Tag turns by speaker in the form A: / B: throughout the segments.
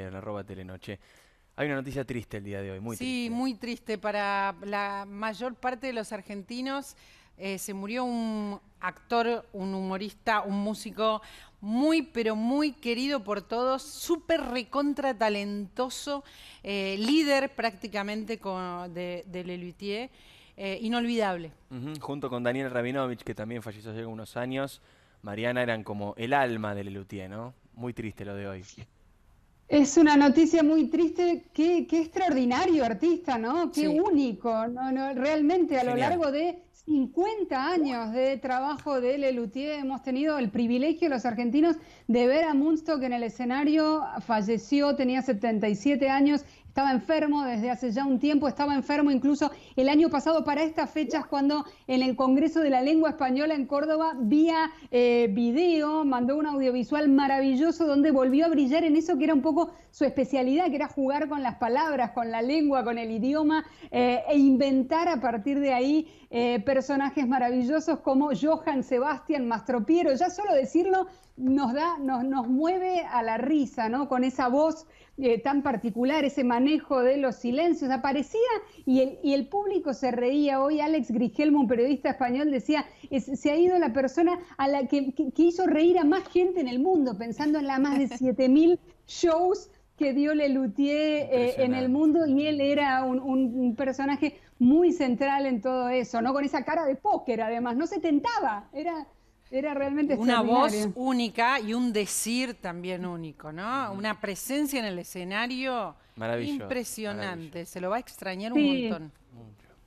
A: en arroba telenoche. Hay una noticia triste el día de hoy, muy triste. Sí, muy
B: triste. Para la mayor parte de los argentinos eh, se murió un actor, un humorista, un músico muy, pero muy querido por todos, súper recontra talentoso, eh, líder prácticamente de, Lelutier, eh, inolvidable.
A: Junto con Daniel Rabinovich, que también falleció hace unos años, Mariana eran como el alma de Lelutier, ¿no? Muy triste lo de hoy. Es una noticia muy triste, qué, extraordinario artista, ¿no? Qué único, ¿no? no realmente a lo largo de 50 años de trabajo de Lelutier hemos tenido el privilegio los argentinos de ver a Munstock en el escenario, falleció, tenía 77 años estaba enfermo desde hace ya un tiempo, estaba enfermo incluso el año pasado para estas fechas cuando en el Congreso de la Lengua Española en Córdoba, vía eh, video, mandó un audiovisual maravilloso donde volvió a brillar en eso que era un poco su especialidad, que era jugar con las palabras, con la lengua, con el idioma eh, e inventar a partir de ahí eh, personajes maravillosos como Johan Sebastián Mastropiero. Ya solo decirlo nos da, nos mueve a la risa, ¿no? Con esa voz eh, tan particular, ese manejo de los silencios, aparecía y el, y el público se reía. Hoy Alex Grigelmo, un periodista español, decía, se ha ido la persona a la que, hizo reír a más gente en el mundo, pensando en la más de 7.000 shows que dio Leloutier eh, en el mundo y él era un, un, personaje muy central en todo eso, ¿no? Con esa cara de póker además, no se tentaba, era era realmente Una voz
B: única y un decir también único, ¿no? Una presencia en el escenario impresionante. Se lo va a extrañar un montón.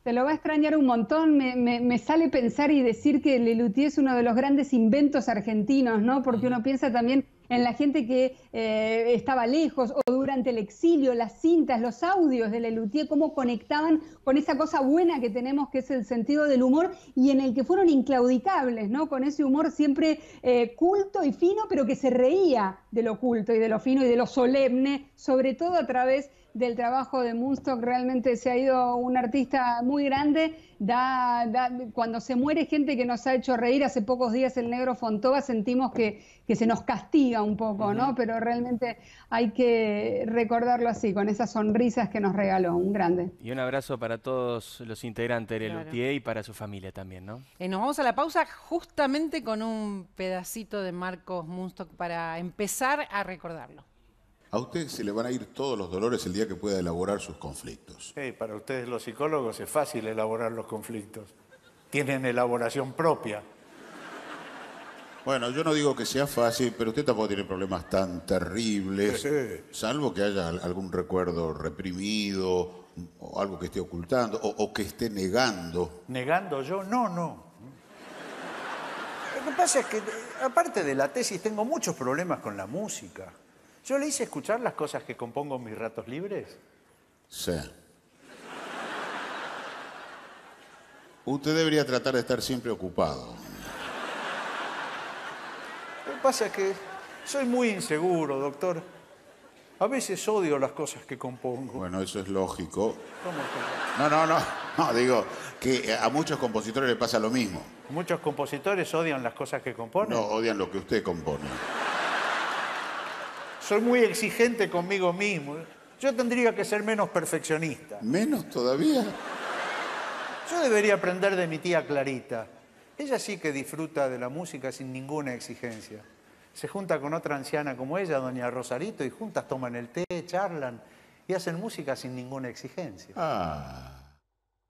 A: Se lo va a extrañar un montón. Me, me, me sale pensar y decir que Lelutier es uno de los grandes inventos argentinos, ¿no? Porque uno piensa también en la gente que eh, estaba lejos o durante el exilio, las cintas, los audios de Lelutier, cómo conectaban con esa cosa buena que tenemos que es el sentido del humor y en el que fueron inclaudicables, ¿no? Con ese humor siempre eh, culto y fino, pero que se reía de lo culto y de lo fino y de lo solemne, sobre todo a través del trabajo de Moonstock. Realmente se ha ido un artista muy grande. Da, cuando se muere gente que nos ha hecho reír, hace pocos días el negro Fontova, sentimos que, que se nos castiga un poco, ¿no? Pero realmente hay que recordarlo así, con esas sonrisas que nos regaló. Un grande. Y un abrazo para todos los integrantes del claro. y para su familia también, ¿no? Eh, nos vamos a la pausa justamente con un
B: pedacito de Marcos Moonstock para empezar a recordarlo.
C: A usted se le van a ir todos los dolores el día que pueda elaborar sus conflictos.
D: para ustedes los psicólogos es fácil elaborar los conflictos. Tienen elaboración propia.
C: Bueno, yo no digo que sea fácil, pero usted tampoco tiene problemas tan terribles, salvo que haya algún recuerdo reprimido o algo que esté ocultando o, o que esté negando.
D: ¿Negando yo? No, no. Lo que pasa es que, eh, aparte de la tesis, tengo muchos problemas con la música. Yo le hice escuchar las cosas que compongo en mis ratos libres.
C: Sí. Usted debería tratar de estar siempre ocupado.
D: Lo que pasa es que soy muy inseguro, doctor. A
C: veces odio las cosas que compongo. Bueno, eso es lógico. No, no, no. No, digo que a muchos compositores le pasa lo mismo.
D: Muchos compositores odian las cosas que componen.
C: No, odian lo que usted compone
D: soy muy exigente conmigo mismo. Yo tendría que ser menos perfeccionista. Menos todavía. Yo debería aprender de mi tía Clarita. Ella sí que disfruta de la música sin ninguna exigencia. Se junta con otra anciana como ella, doña Rosarito, y juntas toman el té, charlan y hacen música sin ninguna exigencia.
C: Ah.